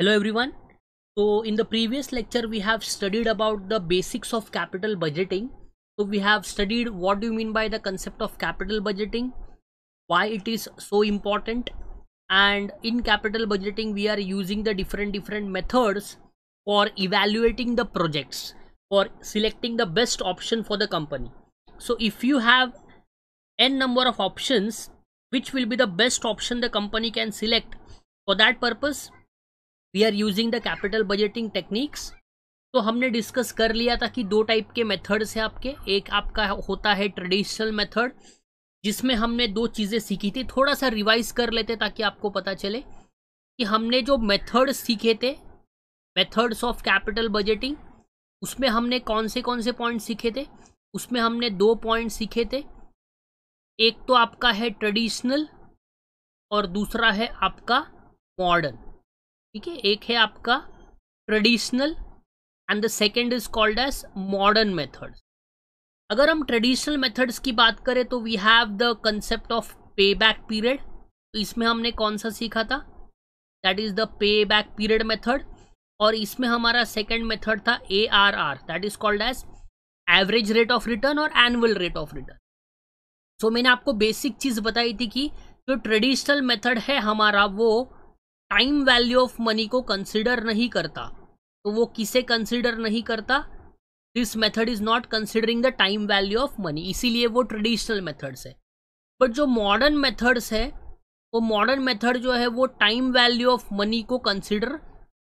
hello everyone so in the previous lecture we have studied about the basics of capital budgeting so we have studied what do you mean by the concept of capital budgeting why it is so important and in capital budgeting we are using the different different methods for evaluating the projects for selecting the best option for the company so if you have n number of options which will be the best option the company can select for that purpose we are using the capital budgeting techniques तो हमने discuss कर लिया था कि दो type के methods हैं आपके एक आपका होता है ट्रेडिशनल मेथड जिसमें हमने दो चीज़ें सीखी थी थोड़ा सा रिवाइज कर लेते ताकि आपको पता चले कि हमने जो मेथड सीखे थे मेथड्स ऑफ कैपिटल बजटिंग उसमें हमने कौन से कौन से पॉइंट सीखे थे उसमें हमने दो पॉइंट सीखे थे एक तो आपका है ट्रेडिशनल और दूसरा है आपका मॉडर्न ठीक है एक है आपका traditional and the second is called as modern method अगर हम ट्रेडिशनल मेथड्स की बात करें तो we have the concept of pay back period तो इसमें हमने कौन सा सीखा था that is the pay back period method और इसमें हमारा सेकेंड मेथड था A R R that is called as average rate of return और annual rate of return so मैंने आपको बेसिक चीज़ बताई थी कि जो ट्रेडिशनल मेथड है हमारा वो टाइम वैल्यू ऑफ मनी को कंसिडर नहीं करता तो वो किसे कंसिडर नहीं करता this method is not considering the time value of money इसीलिए वो ट्रेडिशनल मेथड्स है बट जो मॉडर्न मेथड्स है वो मॉडर्न मेथड जो है वो टाइम वैल्यू ऑफ मनी को कंसिडर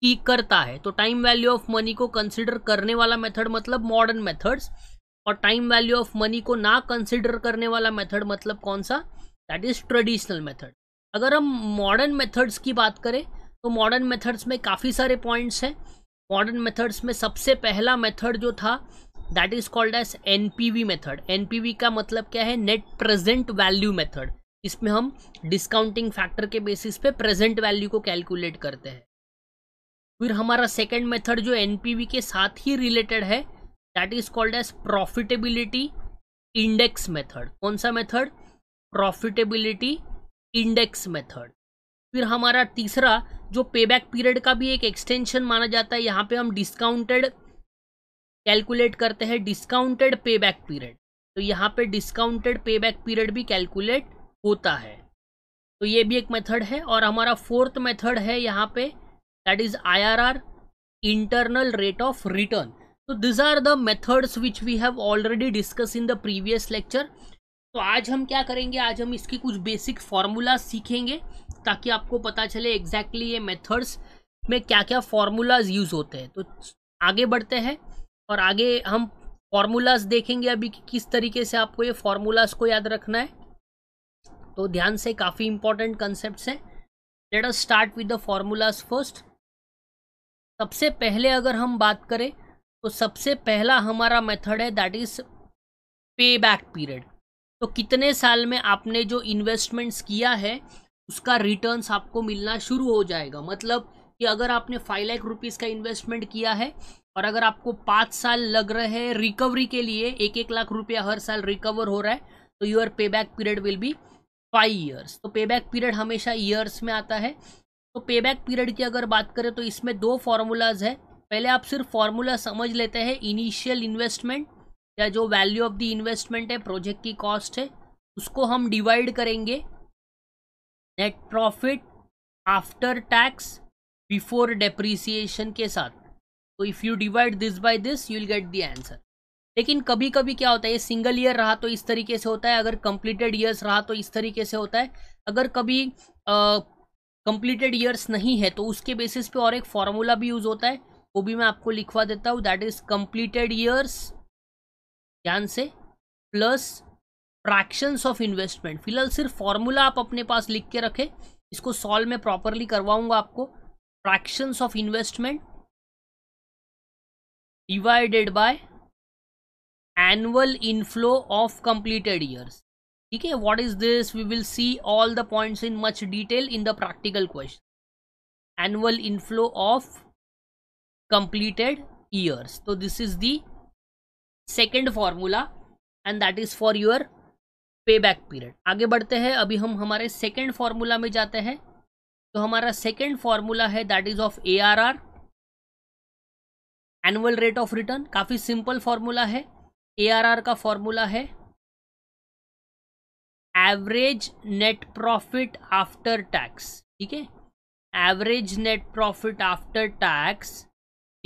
की करता है तो टाइम वैल्यू ऑफ मनी को कंसिडर करने वाला मेथड मतलब मॉडर्न मेथड्स और टाइम वैल्यू ऑफ मनी को ना कंसिडर करने वाला मेथड मतलब कौन सा दैट इज ट्रेडिशनल मेथड अगर हम मॉडर्न मेथड्स की बात करें तो मॉडर्न मेथड्स में काफ़ी सारे पॉइंट्स हैं मॉडर्न मेथड्स में सबसे पहला मेथड जो था that is called as N method N का मतलब क्या है नेट प्रेजेंट वैल्यू मेथड इसमें हम डिस्काउंटिंग फैक्टर के बेसिस पे प्रेजेंट वैल्यू को कैलकुलेट करते हैं फिर हमारा सेकेंड मेथड जो एन के साथ ही रिलेटेड है that is called as profitability index method कौन सा मेथड प्रॉफिटेबिलिटी इंडेक्स मेथड फिर हमारा तीसरा जो पेबैक पीरियड का भी एक एक्सटेंशन माना जाता है यहाँ पे हम डिस्काउंटेड कैलकुलेट करते हैं डिस्काउंटेड पेबैक पीरियड तो यहाँ पे डिस्काउंटेड पेबैक पीरियड भी कैलकुलेट होता है तो ये भी एक मेथड है और हमारा फोर्थ मेथड है यहाँ पे that is IRR internal rate of return तो these are the methods which we have already discuss in the previous lecture तो आज हम क्या करेंगे आज हम इसकी कुछ बेसिक फार्मूला सीखेंगे ताकि आपको पता चले एग्जैक्टली exactly ये मेथड्स में क्या क्या फार्मूलाज यूज़ होते हैं तो आगे बढ़ते हैं और आगे हम फार्मूलाज देखेंगे अभी कि किस तरीके से आपको ये फार्मूलाज को याद रखना है तो ध्यान से काफ़ी इंपॉर्टेंट कंसेप्ट है let us start with the formulas first सबसे पहले अगर हम बात करें तो सबसे पहला हमारा मेथड है that is pay back period तो कितने साल में आपने जो इन्वेस्टमेंट्स किया है उसका रिटर्न्स आपको मिलना शुरू हो जाएगा मतलब कि अगर आपने फाइव लाख रुपीज़ का इन्वेस्टमेंट किया है और अगर आपको पाँच साल लग रहे हैं रिकवरी के लिए एक एक लाख रुपया हर साल रिकवर हो रहा है तो your pay back period will be five years तो पे बैक पीरियड हमेशा ईयर्स में आता है तो पे बैक पीरियड की अगर बात करें तो इसमें दो फार्मूलाज है पहले आप सिर्फ फार्मूला समझ लेते हैं इनिशियल इन्वेस्टमेंट या जो वैल्यू ऑफ द इन्वेस्टमेंट है प्रोजेक्ट की कॉस्ट है उसको हम डिवाइड करेंगे net profit after tax before depreciation के साथ तो if you divide this by this you will get the answer लेकिन कभी कभी क्या होता है ये सिंगल ईयर रहा तो इस तरीके से होता है अगर कंप्लीटेड ईयर्स रहा तो इस तरीके से होता है अगर कभी कंप्लीटेड ईयर्स नहीं है तो उसके बेसिस पे और एक फॉर्मूला भी यूज़ होता है वो भी मैं आपको लिखवा देता हूँ दैट इज़ कंप्लीटेड ईयर्स ध्यान से प्लस फ्रैक्शंस ऑफ इन्वेस्टमेंट फिलहाल सिर्फ फॉर्मूला आप अपने पास लिख के रखें इसको सॉल्व में प्रॉपरली करवाऊंगा आपको fractions of investment divided by annual inflow of completed years ठीक है what is this we will see all the points in much detail in the practical question annual inflow of completed years तो this is the second formula and that is for your pay back period आगे बढ़ते हैं अभी हम हमारे second formula में जाते हैं तो हमारा सेकेंड फार्मूला है that is of A R R annual rate of return काफी सिंपल फॉर्मूला है ए आर आर का फॉर्मूला है average net profit after tax ठीक है average net profit after tax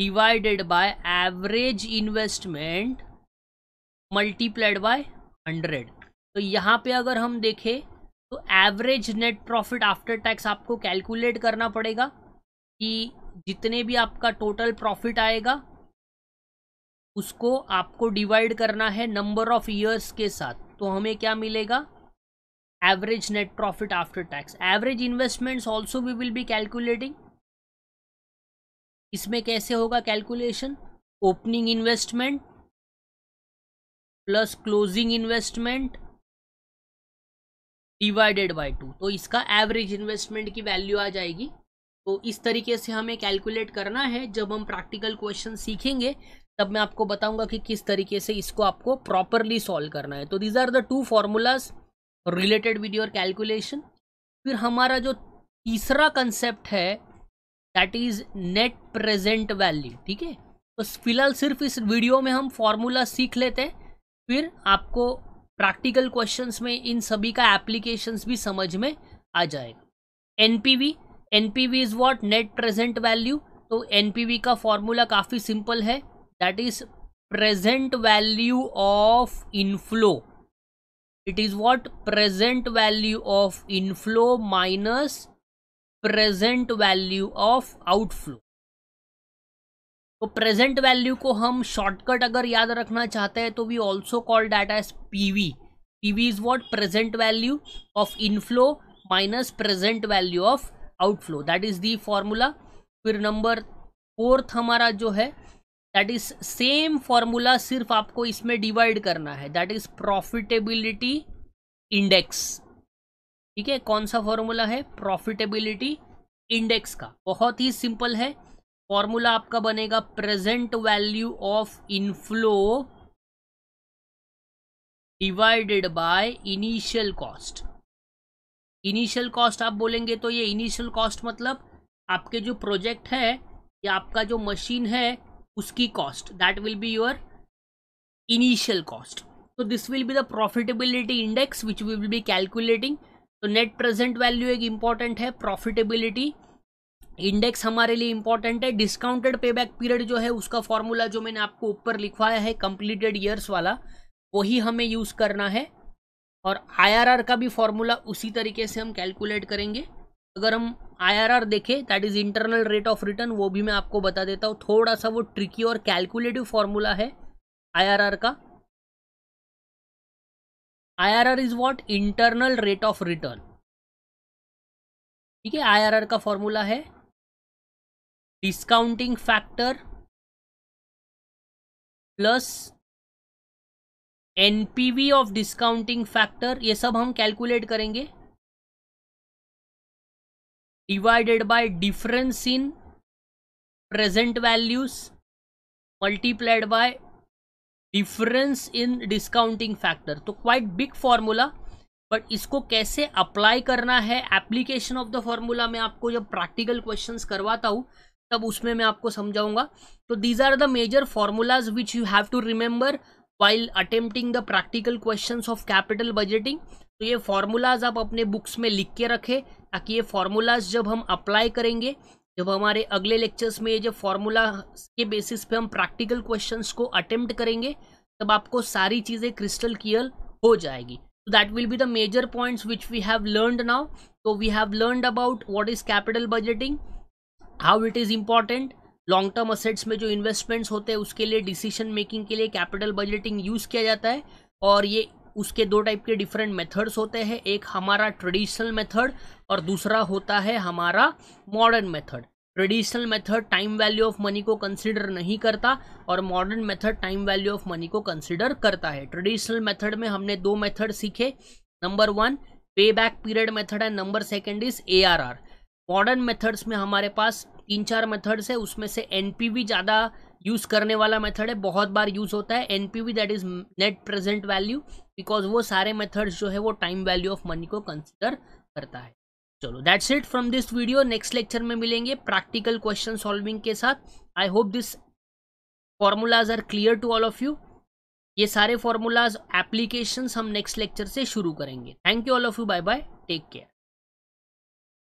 divided by average investment multiplied by hundred तो यहाँ पे अगर हम देखें तो average net profit after tax आपको कैलकुलेट करना पड़ेगा कि जितने भी आपका टोटल प्रॉफिट आएगा उसको आपको डिवाइड करना है नंबर ऑफ ईयर्स के साथ तो हमें क्या मिलेगा average net profit after tax average investments also we will be calculating इसमें कैसे होगा calculation opening investment plus closing investment divided by two तो इसका एवरेज इन्वेस्टमेंट की वैल्यू आ जाएगी तो इस तरीके से हमें कैलकुलेट करना है जब हम प्रैक्टिकल क्वेश्चन सीखेंगे तब मैं आपको बताऊंगा कि किस तरीके से इसको आपको प्रॉपरली सॉल्व करना है तो these are the two formulas related with your calculation फिर हमारा जो तीसरा कंसेप्ट है that is net present value ठीक है तो फिलहाल सिर्फ इस वीडियो में हम फॉर्मूला सीख लेते हैं फिर आपको प्रैक्टिकल क्वेश्चंस में इन सभी का एप्लीकेशंस भी समझ में आ जाएगा NPV NPV is what net present value तो एनपीवी का फॉर्मूला काफ़ी सिंपल है that is present value of inflow it is what present value of inflow minus present value of outflow तो प्रेजेंट वैल्यू को हम शॉर्टकट अगर याद रखना चाहते हैं तो we also call that as P V P V is what present value of inflow minus present value of outflow that is the formula फिर नंबर फोर्थ हमारा जो है दैट इज सेम फॉर्मूला सिर्फ आपको इसमें डिवाइड करना है that is profitability index ठीक है कौन सा फॉर्मूला है प्रॉफिटेबिलिटी इंडेक्स का बहुत ही सिंपल है फॉर्मूला आपका बनेगा present value of inflow divided by initial cost initial cost आप बोलेंगे तो ये इनिशियल कॉस्ट मतलब आपके जो प्रोजेक्ट है या आपका जो मशीन है उसकी cost that will be your initial cost तो this will be the profitability index which will be calculating तो नेट प्रेजेंट वैल्यू एक इंपॉर्टेंट है प्रॉफिटेबिलिटी इंडेक्स हमारे लिए इंपॉर्टेंट है डिस्काउंटेड पेबैक पीरियड जो है उसका फॉर्मूला जो मैंने आपको ऊपर लिखवाया है कंप्लीटेड ईयर्स वाला वही हमें यूज़ करना है और आईआरआर का भी फॉर्मूला उसी तरीके से हम कैलकुलेट करेंगे अगर हम आईआरआर देखें that is internal rate of return वो भी मैं आपको बता देता हूँ थोड़ा सा वो ट्रिकी और कैलकुलेटिव फॉर्मूला है आईआरआर का IRR is what internal rate of return ठीक है आईआरआर का फॉर्मूला है discounting factor plus NPV of discounting factor ये सब हम कैलकुलेट करेंगे divided by difference in present values multiplied by difference in discounting factor तो क्वाइट बिग फॉर्मूला बट इसको कैसे अप्लाई करना है एप्लीकेशन ऑफ द फॉर्मूला मैं आपको जब प्रैक्टिकल क्वेश्चंस करवाता हूँ तब उसमें मैं आपको समझाऊंगा तो these are the major formulas which you have to remember while attempting the practical questions of capital budgeting तो ये फार्मूलाज आप अपने बुक्स में लिख के रखें ताकि ये फार्मूलाज जब हम अप्लाई करेंगे जब हमारे अगले लेक्चर्स में ये जब फार्मूला के बेसिस पे हम प्रैक्टिकल क्वेश्चन को अटेम्प्ट करेंगे तब आपको सारी चीज़ें क्रिस्टल क्लियर हो जाएगी तो that will be the major points which we have learned now तो we have learned about what is capital budgeting how it is important long term assets में जो इन्वेस्टमेंट्स होते हैं उसके लिए डिसीजन मेकिंग के लिए कैपिटल बजटिंग यूज़ किया जाता है और ये उसके दो टाइप के डिफरेंट मेथड्स होते हैं एक हमारा ट्रेडिशनल मेथड और दूसरा होता है हमारा modern method traditional method time value of money को कंसिडर नहीं करता और modern method time value of money को कंसिडर करता है ट्रेडिशनल मेथड में हमने दो मेथड सीखे number one pay back period method and number second is A R R modern methods में हमारे पास तीन चार मेथड्स है उसमें से एन ज़्यादा यूज़ करने वाला मेथड है बहुत बार यूज़ होता है N P V that is net present value because वो सारे मेथड्स जो है वो टाइम वैल्यू ऑफ मनी को कंसिडर करता है चलो that's it from this video next lecture में मिलेंगे प्रैक्टिकल क्वेश्चन सॉल्विंग के साथ I hope this formulas are clear to all of you ये सारे फॉर्मूलाज एप्लीकेशंस हम नेक्स्ट लेक्चर से शुरू करेंगे thank you all of you bye bye take care